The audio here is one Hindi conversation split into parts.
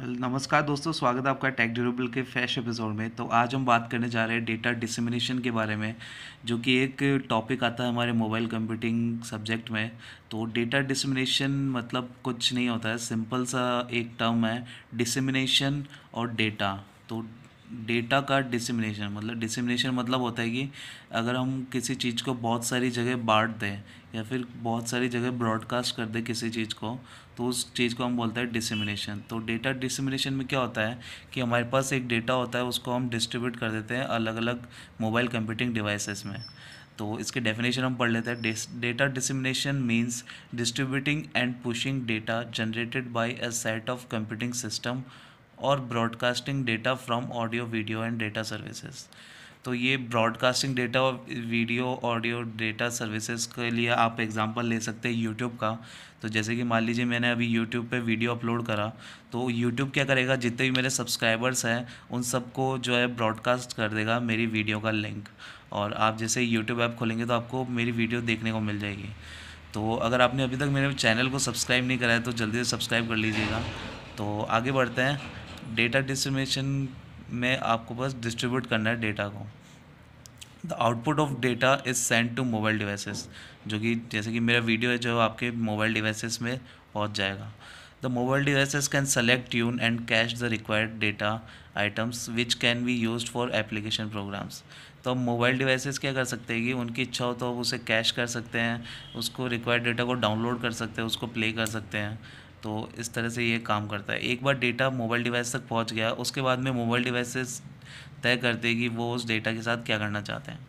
वेल well, नमस्कार दोस्तों स्वागत है आपका टैक ड्यूरेबल के फ्रेश एपिसोड में तो आज हम बात करने जा रहे हैं डेटा डिसमिनेशन के बारे में जो कि एक टॉपिक आता है हमारे मोबाइल कंप्यूटिंग सब्जेक्ट में तो डेटा डिसमिनेशन मतलब कुछ नहीं होता है सिंपल सा एक टर्म है डिसमिनेशन और डेटा तो डेटा का डिसिमिनेशन मतलब डिसिमिनेशन मतलब होता है कि अगर हम किसी चीज़ को बहुत सारी जगह बांट दें या फिर बहुत सारी जगह ब्रॉडकास्ट कर दें किसी चीज़ को तो उस चीज़ को हम बोलते हैं डिसिमिनेशन तो डेटा डिसिमिनेशन में क्या होता है कि हमारे पास एक डेटा होता है उसको हम डिस्ट्रीब्यूट कर देते हैं अलग अलग मोबाइल कंप्यूटिंग डिवाइसेस में तो इसके डेफिनेशन हम पढ़ लेते हैं data dissemination means distributing and pushing data generated by a set of computing system और broadcasting data from audio video and data services तो ये broadcasting data video audio data services के लिए आप एग्जांपल ले सकते हैं यूट्यूब का तो जैसे कि मान लीजिए मैंने अभी यूट्यूब पे वीडियो अपलोड करा तो यूट्यूब क्या करेगा जितने भी मेरे सब्सक्राइबर्स हैं उन सबको जो है ब्रॉडकास्ट कर देगा मेरी वीडियो का लिंक और आप जैसे यूट्यूब ऐप खोलेंगे तो आपको मेरी वीडियो देखने को मिल जाएगी तो अगर आपने अभी तक मेरे चैनल को सब्सक्राइब नहीं कराया तो जल्दी से सब्सक्राइब कर लीजिएगा तो आगे बढ़ते हैं डेटा डिस्ट्रीब्यूशन में आपको बस डिस्ट्रीब्यूट करना है डेटा को the output of data is send to mobile devices जो कि जैसे कि मेरा वीडियो है जो आपके मोबाइल डिवाइसेस में पहुंच जाएगा the mobile devices can select tune and cache the required data items which can be use for application programs तो हम मोबाइल डिवाइसेस क्या कर सकते हैं कि उनकी इच्छा हो तो आप उसे कैश कर सकते हैं उसको रिक्वायर्ड डेटा को डाउनलोड कर सकते हैं उसको प्ले कर सकते हैं तो इस तरह से ये काम करता है एक बार डेटा मोबाइल डिवाइस तक पहुंच गया उसके बाद में मोबाइल डिवाइसेस तय करते हैं कि वो उस डेटा के साथ क्या करना चाहते हैं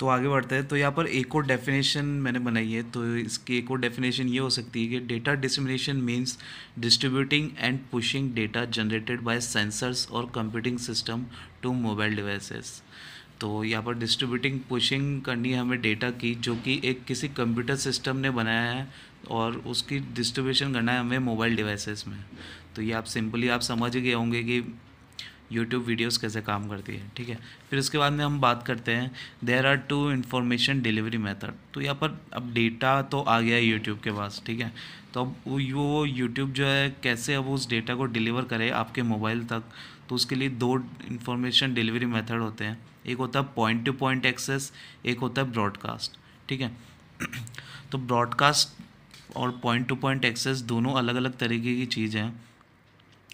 तो आगे बढ़ते हैं तो यहाँ पर एक और डेफिनेशन मैंने बनाई है तो इसकी एक और डेफिनेशन ये हो सकती है कि data dissemination means distributing and pushing data generated by sensors और computing system to mobile devices तो यहाँ पर डिस्ट्रीब्यूटिंग पुशिंग करनी है हमें डेटा की जो कि एक किसी कंप्यूटर सिस्टम ने बनाया है और उसकी डिस्ट्रीब्यूशन करना है हमें मोबाइल डिवाइसेस में तो ये आप सिंपली आप समझ गए होंगे कि यूट्यूब वीडियोस कैसे काम करती है ठीक है फिर उसके बाद में हम बात करते हैं there are two information delivery method तो यहाँ पर अब डेटा तो आ गया है यूट्यूब के पास ठीक है तो अब वो यूट्यूब जो है कैसे अब उस डेटा को डिलीवर करे आपके मोबाइल तक तो उसके लिए दो इन्फॉर्मेशन डिलीवरी मेथड होते हैं एक होता है पॉइंट टू पॉइंट एक्सेस एक होता है ब्रॉडकास्ट ठीक है तो ब्रॉडकास्ट और पॉइंट टू पॉइंट एक्सेस दोनों अलग अलग तरीके की चीज़ हैं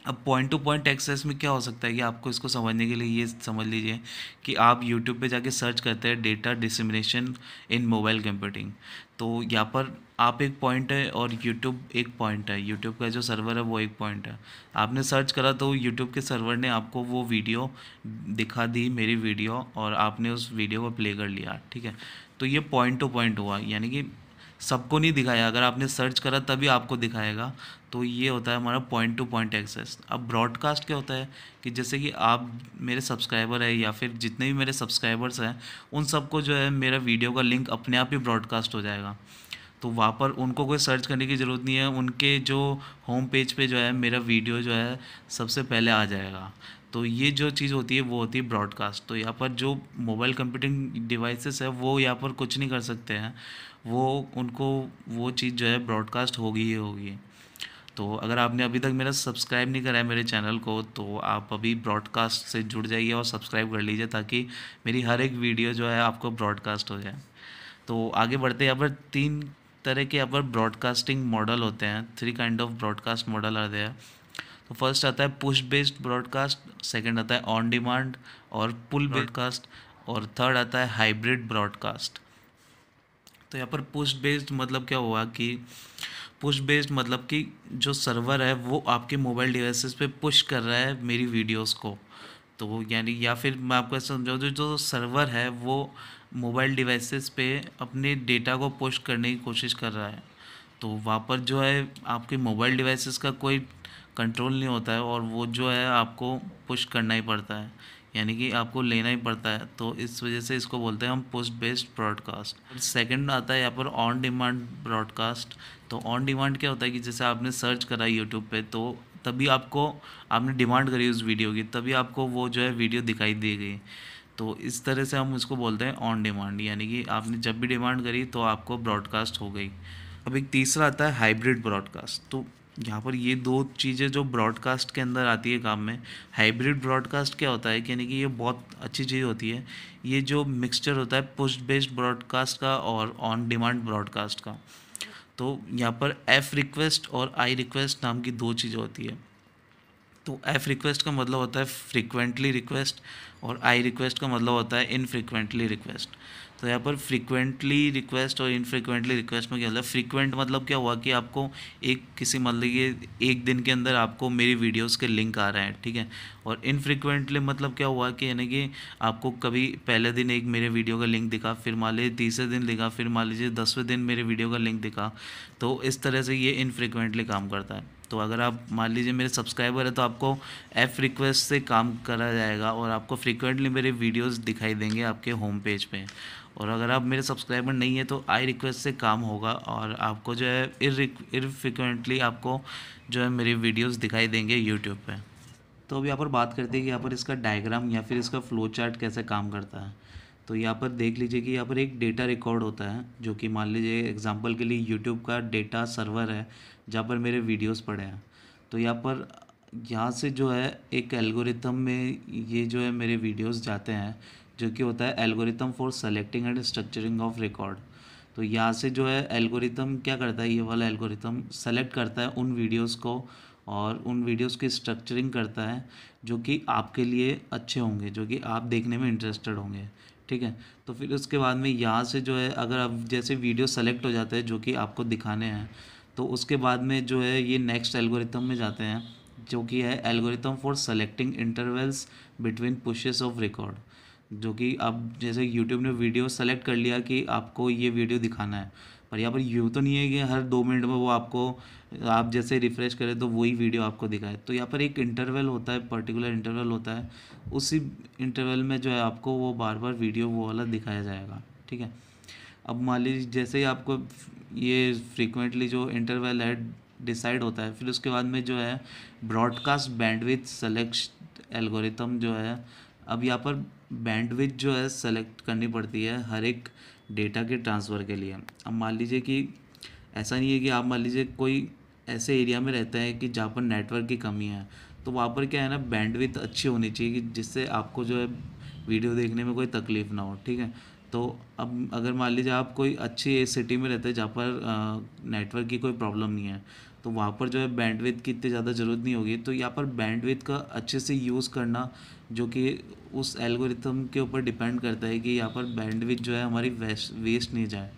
अब पॉइंट टू पॉइंट एक्सेस में क्या हो सकता है कि आपको इसको समझने के लिए ये समझ लीजिए कि आप यूट्यूब पे जाके सर्च करते हैं data dissemination in mobile computing तो यहाँ पर आप एक पॉइंट है और यूट्यूब एक पॉइंट है यूट्यूब का जो सर्वर है वो एक पॉइंट है आपने सर्च करा तो यूट्यूब के सर्वर ने आपको वो वीडियो दिखा दी मेरी वीडियो और आपने उस वीडियो को प्ले कर लिया ठीक है तो ये पॉइंट टू पॉइंट हुआ यानी कि सबको नहीं दिखाया अगर आपने सर्च करा तभी आपको दिखाएगा तो ये होता है हमारा पॉइंट टू पॉइंट एक्सेस अब ब्रॉडकास्ट क्या होता है कि जैसे कि आप मेरे सब्सक्राइबर हैं या फिर जितने भी मेरे सब्सक्राइबर्स हैं उन सबको जो है मेरा वीडियो का लिंक अपने आप ही ब्रॉडकास्ट हो जाएगा तो वहाँ पर उनको कोई सर्च करने की ज़रूरत नहीं है उनके जो होम पेज पे जो है मेरा वीडियो जो है सबसे पहले आ जाएगा तो ये जो चीज़ होती है वो होती है ब्रॉडकास्ट तो यहाँ पर जो मोबाइल कंप्यूटिंग डिवाइसेस है वो यहाँ पर कुछ नहीं कर सकते हैं वो उनको वो चीज़ जो है ब्रॉडकास्ट होगी ही होगी तो अगर आपने अभी तक मेरा सब्सक्राइब नहीं करा है मेरे चैनल को तो आप अभी ब्रॉडकास्ट से जुड़ जाइए और सब्सक्राइब कर लीजिए ताकि मेरी हर एक वीडियो जो है आपको ब्रॉडकास्ट हो जाए तो आगे बढ़ते यहाँ पर तीन तरह के यहाँ पर ब्रॉडकास्टिंग मॉडल होते हैं three kind of broadcast model आते हैं तो फर्स्ट आता है पुश बेस्ड ब्रॉडकास्ट सेकेंड आता है ऑन डिमांड और पुल ब्रॉडकास्ट और थर्ड आता है हाइब्रिड ब्रॉडकास्ट तो यहाँ पर पुश बेस्ड मतलब क्या हुआ कि पुश बेस्ड मतलब कि जो सर्वर है वो आपके मोबाइल डिवाइसेस पे पुश कर रहा है मेरी वीडियोस को तो यानी या फिर मैं आपको ऐसा समझाऊँ जो जो सर्वर है वो मोबाइल डिवाइसेस पे अपने डेटा को पुश करने की कोशिश कर रहा है तो वहाँ पर जो है आपके मोबाइल डिवाइसेस का कोई कंट्रोल नहीं होता है और वो जो है आपको पुश करना ही पड़ता है यानी कि आपको लेना ही पड़ता है तो इस वजह से इसको बोलते हैं हम पोस्ट बेस्ड ब्रॉडकास्ट सेकंड आता है यहाँ पर ऑन डिमांड ब्रॉडकास्ट तो ऑन डिमांड क्या होता है कि जैसे आपने सर्च करा यूट्यूब पे तो तभी आपको आपने डिमांड करी उस वीडियो की तभी आपको वो जो है वीडियो दिखाई दी गई तो इस तरह से हम उसको बोलते हैं ऑन डिमांड यानी कि आपने जब भी डिमांड करी तो आपको ब्रॉडकास्ट हो गई अब एक तीसरा आता है हाइब्रिड ब्रॉडकास्ट तो यहाँ पर ये दो चीज़ें जो ब्रॉडकास्ट के अंदर आती है काम में हाइब्रिड ब्रॉडकास्ट क्या होता है यानी कि ये बहुत अच्छी चीज़ होती है ये जो मिक्सचर होता है पोस्ट बेस्ड ब्रॉडकास्ट का और ऑन डिमांड ब्रॉडकास्ट का तो यहाँ पर एफ़ रिक्वेस्ट और आई रिक्वेस्ट नाम की दो चीज़ें होती है तो एफ़ रिक्वेस्ट का मतलब होता है फ्रिक्वेंटली रिक्वेस्ट और आई रिक्वेस्ट का मतलब होता है फ्रिक्वेंटली रिक्वेस्ट तो यहाँ पर फ्रिक्वेंटली रिक्वेस्ट और इनफ्रीक्वेंटली रिक्वेस्ट में क्या होता है फ्रिक्वेंट मतलब क्या हुआ कि आपको एक किसी मतलब कि एक दिन के अंदर आपको मेरी वीडियोस के लिंक आ रहे हैं ठीक है और फ्रिक्वेंटली मतलब क्या हुआ कि यानी कि आपको कभी पहले दिन एक मेरे वीडियो का लिंक दिखा फिर मान लीजिए तीसरे दिन दिखा फिर मान लीजिए दसवें दिन मेरे वीडियो का लिंक दिखा तो इस तरह से ये इनफ्रिक्वेंटली काम करता है तो अगर आप मान लीजिए मेरे सब्सक्राइबर है तो आपको एफ रिक्वेस्ट से काम करा जाएगा और आपको फ्री फ्रिक्वेंटली मेरे वीडियोस दिखाई देंगे आपके होम पेज पे और अगर आप मेरे सब्सक्राइबर नहीं है तो आई रिक्वेस्ट से काम होगा और आपको जो है इर फ्रिक्वेंटली आपको जो है मेरे वीडियोस दिखाई देंगे यूट्यूब पे तो अब यहाँ पर बात करते हैं कि यहाँ पर इसका डायग्राम या फिर इसका फ्लो चार्ट कैसे काम करता है तो यहाँ पर देख लीजिए कि यहाँ पर एक डेटा रिकॉर्ड होता है जो कि मान लीजिए एग्जाम्पल के लिए यूट्यूब का डेटा सर्वर है जहाँ पर मेरे वीडियोज़ पड़े हैं तो यहाँ पर यहाँ से जो है एक एल्गोरिथम में ये जो है मेरे वीडियोस जाते हैं जो कि होता है algorithm for selecting and structuring of record तो यहाँ से जो है एल्गोरिथम क्या करता है ये वाला एल्गोरिथम सेलेक्ट करता है उन वीडियोस को और उन वीडियोस की स्ट्रक्चरिंग करता है जो कि आपके लिए अच्छे होंगे जो कि आप देखने में इंटरेस्टेड होंगे ठीक है तो फिर उसके बाद में यहाँ से जो है अगर आप जैसे वीडियो सेलेक्ट हो जाते हैं जो कि आपको दिखाने हैं तो उसके बाद में जो है ये नेक्स्ट एल्गोरिथम में जाते हैं जो कि है algorithm for selecting intervals between pushes of record जो कि आप जैसे यूट्यूब ने वीडियो सेलेक्ट कर लिया कि आपको ये वीडियो दिखाना है पर यहाँ पर यूँ तो नहीं है कि हर दो मिनट में वो आपको आप जैसे रिफ़्रेश करें तो वही वीडियो आपको दिखाए तो यहाँ पर एक इंटरवल होता है पर्टिकुलर इंटरवल होता है उसी इंटरवल में जो है आपको वो बार बार वीडियो वो वाला दिखाया जाएगा ठीक है अब मान लीजिए जैसे ही आपको ये फ्रीक्वेंटली जो इंटरवल है डिसाइड होता है फिर उसके बाद में जो है ब्रॉडकास्ट बैंडविथ सेलेक्ट एल्गोरिथम जो है अब यहाँ पर बैंडविथ जो है सेलेक्ट करनी पड़ती है हर एक डेटा के ट्रांसफ़र के लिए अब मान लीजिए कि ऐसा नहीं है कि आप मान लीजिए कोई ऐसे एरिया में रहते हैं कि जहाँ पर नेटवर्क की कमी है तो वहाँ पर क्या है ना बैंडविथ अच्छी होनी चाहिए कि जिससे आपको जो है वीडियो देखने में कोई तकलीफ़ ना हो ठीक है तो अब अगर मान लीजिए आप कोई अच्छी सिटी में रहते हैं जहाँ पर नेटवर्क की कोई प्रॉब्लम नहीं है तो वहाँ पर जो है बैंडविथ की इतनी ज़्यादा ज़रूरत नहीं होगी तो यहाँ पर बैंडविथ का अच्छे से यूज़ करना जो कि उस एल्गोरिथम के ऊपर डिपेंड करता है कि यहाँ पर बैंडविथ जो है हमारी वेस्ट वेस्ट नहीं जाए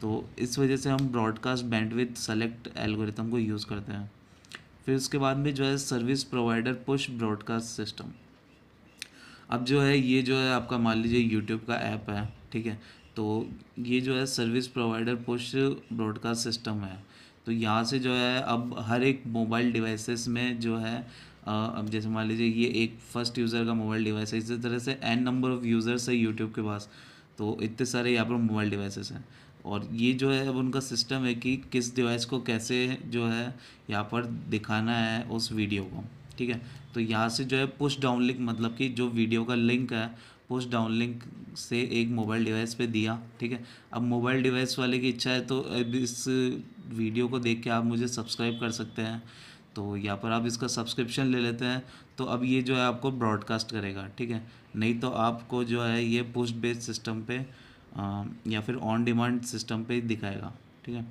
तो इस वजह से हम ब्रॉडकास्ट बैंडविथ सेलेक्ट एल्गोरिथम को यूज़ करते हैं फिर उसके बाद में जो है service provider push broadcast system अब जो है ये जो है आपका मान लीजिए यूट्यूब का ऐप है ठीक है तो ये जो है service provider push broadcast system है तो यहाँ से जो है अब हर एक मोबाइल डिवाइसेस में जो है अब जैसे मान लीजिए ये एक फ़र्स्ट यूज़र का मोबाइल डिवाइस है इसी तरह से एन नंबर ऑफ़ यूज़र्स है यूट्यूब के पास तो इतने सारे यहाँ पर मोबाइल डिवाइसेस हैं और ये जो है अब उनका सिस्टम है कि किस डिवाइस को कैसे जो है यहाँ पर दिखाना है उस वीडियो को ठीक है तो यहाँ से जो है पुश डाउन लिंक मतलब कि जो वीडियो का लिंक है पुश डाउन लिंक से एक मोबाइल डिवाइस पे दिया ठीक है अब मोबाइल डिवाइस वाले की इच्छा है तो इस वीडियो को देख के आप मुझे सब्सक्राइब कर सकते हैं तो यहाँ पर आप इसका सब्सक्रिप्शन ले लेते हैं तो अब ये जो है आपको ब्रॉडकास्ट करेगा ठीक है नहीं तो आपको जो है ये पुस्ट बेस्ड सिस्टम पे आ, या फिर ऑन डिमांड सिस्टम पे दिखाएगा ठीक है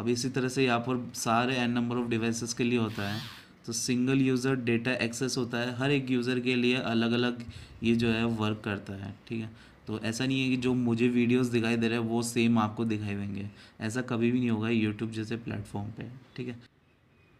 अब इसी तरह से यहाँ पर सारे एन नंबर ऑफ़ डिवाइसेस के लिए होता है तो सिंगल यूज़र डेटा एक्सेस होता है हर एक यूज़र के लिए अलग अलग ये जो है वर्क करता है ठीक है तो ऐसा नहीं है कि जो मुझे वीडियोस दिखाई दे रहे हैं वो सेम आपको दिखाई देंगे ऐसा कभी भी नहीं होगा यूट्यूब जैसे प्लेटफॉर्म पे ठीक है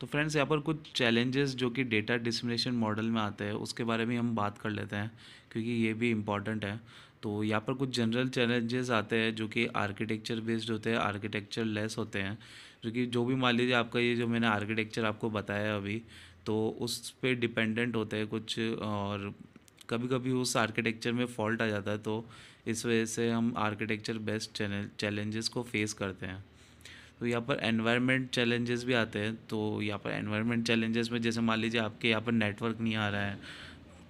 तो फ्रेंड्स यहाँ पर कुछ चैलेंजेस जो कि डेटा डिसमिनेशन मॉडल में आते हैं उसके बारे में हम बात कर लेते हैं क्योंकि ये भी इम्पॉर्टेंट है तो यहाँ पर कुछ जनरल चैलेंजेस आते हैं जो कि आर्किटेक्चर बेस्ड होते हैं आर्किटेक्चर लेस होते हैं जो कि जो भी मान लीजिए आपका ये जो मैंने आर्किटेक्चर आपको बताया अभी तो उस पर डिपेंडेंट होते हैं कुछ और कभी कभी उस आर्किटेक्चर में फॉल्ट आ जाता है तो इस वजह से हम आर्किटेक्चर बेस्ड चैलेंजेस को फेस करते हैं तो यहाँ पर एनवायरनमेंट चैलेंजेस भी आते हैं तो यहाँ पर एनवायरनमेंट चैलेंजेस में जैसे मान लीजिए आपके यहाँ पर नेटवर्क नहीं आ रहा है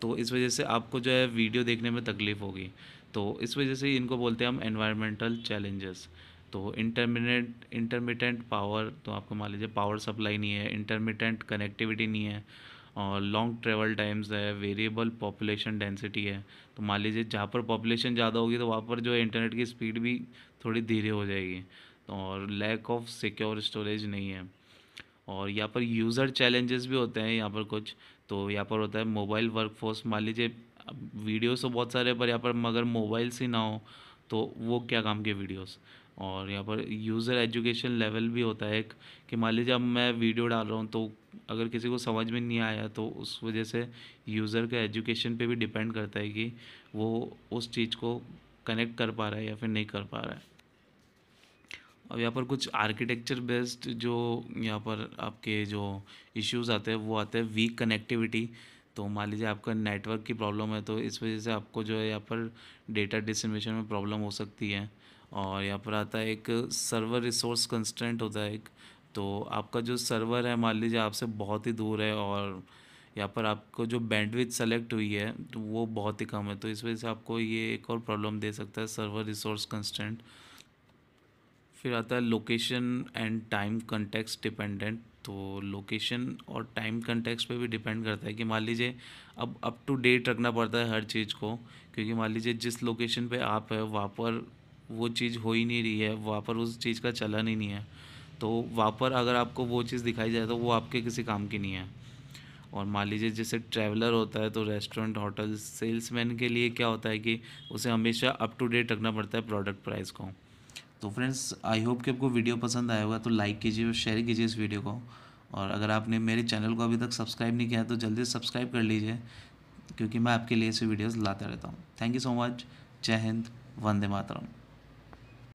तो इस वजह से आपको जो है वीडियो देखने में तकलीफ़ होगी तो इस वजह से इनको बोलते हैं हम एनवायरमेंटल चैलेंजेस तो इंटरमीडिएट इंटरमीडेंट पावर तो आपको मान लीजिए पावर सप्लाई नहीं है इंटरमीडेंट कनेक्टिविटी नहीं है और लॉन्ग ट्रेवल टाइम्स है वेरिएबल पॉपुलेशन डेंसिटी है तो मान लीजिए जहाँ पर पॉपुलेशन ज़्यादा होगी तो वहाँ पर जो है इंटरनेट की स्पीड भी थोड़ी धीरे हो जाएगी और लैक ऑफ सिक्योर स्टोरेज नहीं है और यहाँ पर यूज़र चैलेंजेस भी होते हैं यहाँ पर कुछ तो यहाँ पर होता है मोबाइल वर्कफोर्स मान लीजिए वीडियोस तो बहुत सारे पर यहाँ पर मगर मोबाइल ही ना हो तो वो क्या काम के वीडियोस और यहाँ पर यूज़र एजुकेशन लेवल भी होता है एक कि मान लीजिए अब मैं वीडियो डाल रहा हूँ तो अगर किसी को समझ में नहीं आया तो उस वजह से यूज़र का एजुकेशन पे भी डिपेंड करता है कि वो उस चीज़ को कनेक्ट कर पा रहा है या फिर नहीं कर पा रहा है अब यहाँ पर कुछ आर्किटेक्चर बेस्ड जो यहाँ पर आपके जो इश्यूज़ आते हैं वो आते हैं वीक कनेक्टिविटी तो मान लीजिए आपका नेटवर्क की प्रॉब्लम है तो इस वजह से आपको जो है यहाँ पर डेटा डिसमिशन में प्रॉब्लम हो सकती है और यहाँ पर आता है एक सर्वर रिसोर्स कंस्टेंट होता है एक तो आपका जो सर्वर है मान लीजिए आपसे बहुत ही दूर है और यहाँ पर आपको जो बैंडविथ सेलेक्ट हुई है तो वो बहुत ही कम है तो इस वजह से आपको ये एक और प्रॉब्लम दे सकता है सर्वर रिसोर्स कंस्टेंट फिर आता है location and time context dependent तो लोकेशन और टाइम कंटेक्स पे भी डिपेंड करता है कि मान लीजिए अब अप टू डेट रखना पड़ता है हर चीज़ को क्योंकि मान लीजिए जिस लोकेशन पे आप है वहाँ पर वो चीज़ हो ही नहीं रही है वहाँ पर उस चीज़ का चलन ही नहीं है तो वहाँ पर अगर आपको वो चीज़ दिखाई जाए तो वो आपके किसी काम की नहीं है और मान लीजिए जैसे ट्रैवलर होता है तो रेस्टोरेंट होटल सेल्समैन के लिए क्या होता है कि उसे हमेशा अप टू डेट रखना पड़ता है प्रोडक्ट प्राइस को तो फ्रेंड्स आई होप कि आपको वीडियो पसंद आया होगा तो लाइक कीजिए और शेयर कीजिए इस वीडियो को और अगर आपने मेरे चैनल को अभी तक सब्सक्राइब नहीं किया है तो जल्दी सब्सक्राइब कर लीजिए क्योंकि मैं आपके लिए ऐसे वीडियोज़ लाता रहता हूँ थैंक यू सो मच जय हिंद वंदे मातरम